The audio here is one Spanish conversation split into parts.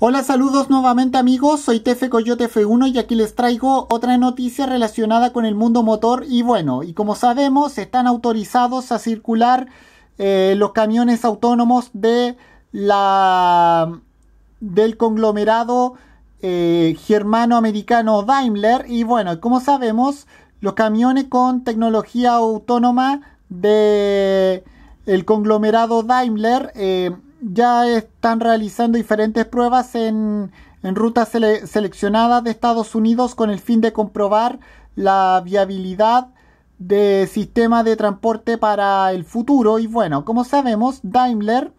Hola, saludos nuevamente amigos, soy Tefe Coyote F1 y aquí les traigo otra noticia relacionada con el mundo motor y bueno, y como sabemos están autorizados a circular eh, los camiones autónomos de la del conglomerado eh, germano-americano Daimler y bueno, como sabemos los camiones con tecnología autónoma de el conglomerado Daimler eh, ya están realizando diferentes pruebas en, rutas seleccionadas de Estados Unidos con el fin de comprobar la viabilidad de sistema de transporte para el futuro. Y bueno, como sabemos, Daimler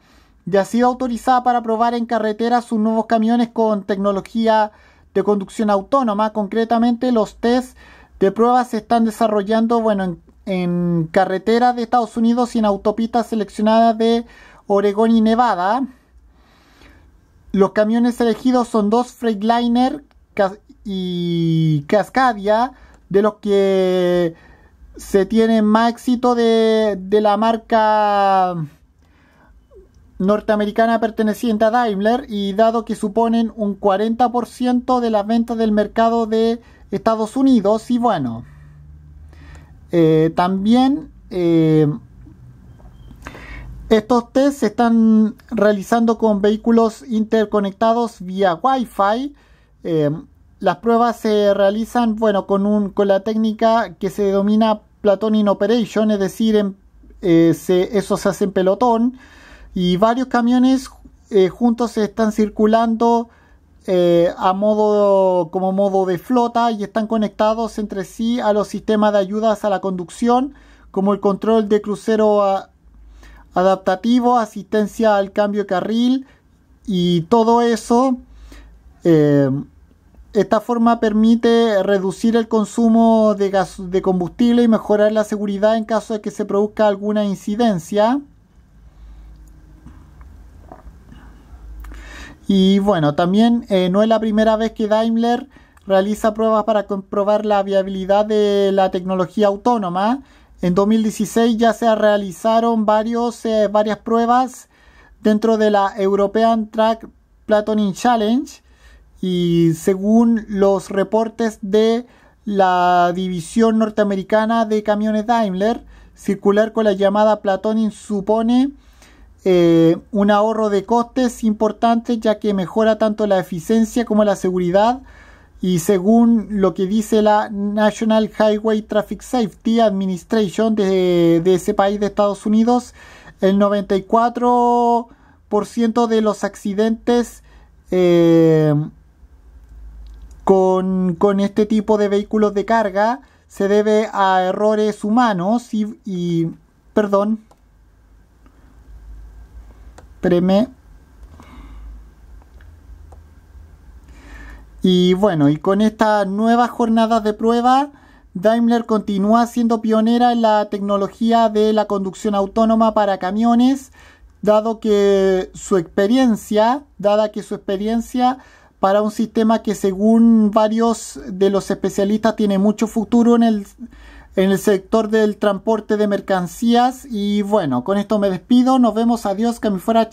ya ha sido autorizada para probar en carretera sus nuevos camiones con tecnología de conducción autónoma. Concretamente, los test de pruebas se están desarrollando bueno, en, en carreteras de Estados Unidos y en autopistas seleccionadas de Oregón y Nevada. Los camiones elegidos son dos Freightliner y Cascadia, de los que se tiene más éxito de, la marca norteamericana perteneciente a Daimler y dado que suponen un 40% de las ventas del mercado de Estados Unidos y bueno, eh, también eh, estos test se están realizando con vehículos interconectados vía Wi-Fi. Eh, las pruebas se realizan, bueno, con, un, con la técnica que se denomina Platoon in Operation, es decir, eh, eso se hace en pelotón y varios camiones eh, juntos se están circulando a modo como modo de flota y están conectados entre sí a los sistemas de ayudas a la conducción como el control de crucero a, adaptativo, asistencia al cambio de carril y todo eso. Eh, esta forma permite reducir el consumo de, gas, de combustible y mejorar la seguridad en caso de que se produzca alguna incidencia. Y bueno, también eh, no es la primera vez que Daimler realiza pruebas para comprobar la viabilidad de la tecnología autónoma. En 2016 ya se realizaron eh, varias pruebas dentro de la European Track Platonin Challenge y según los reportes de la división norteamericana de camiones Daimler, circular con la llamada Platonin supone eh, un ahorro de costes importante ya que mejora tanto la eficiencia como la seguridad y según lo que dice la National Highway Traffic Safety Administration de, ese país de Estados Unidos, el 94% de los accidentes eh, con, este tipo de vehículos de carga se debe a errores humanos y, y perdón, espéreme. Y bueno, y con estas nuevas jornadas de prueba, Daimler continúa siendo pionera en la tecnología de la conducción autónoma para camiones, dado que su experiencia, dada que su experiencia para un sistema que según varios de los especialistas tiene mucho futuro en el, en el sector del transporte de mercancías. Y bueno, con esto me despido, nos vemos, adiós, que me fuera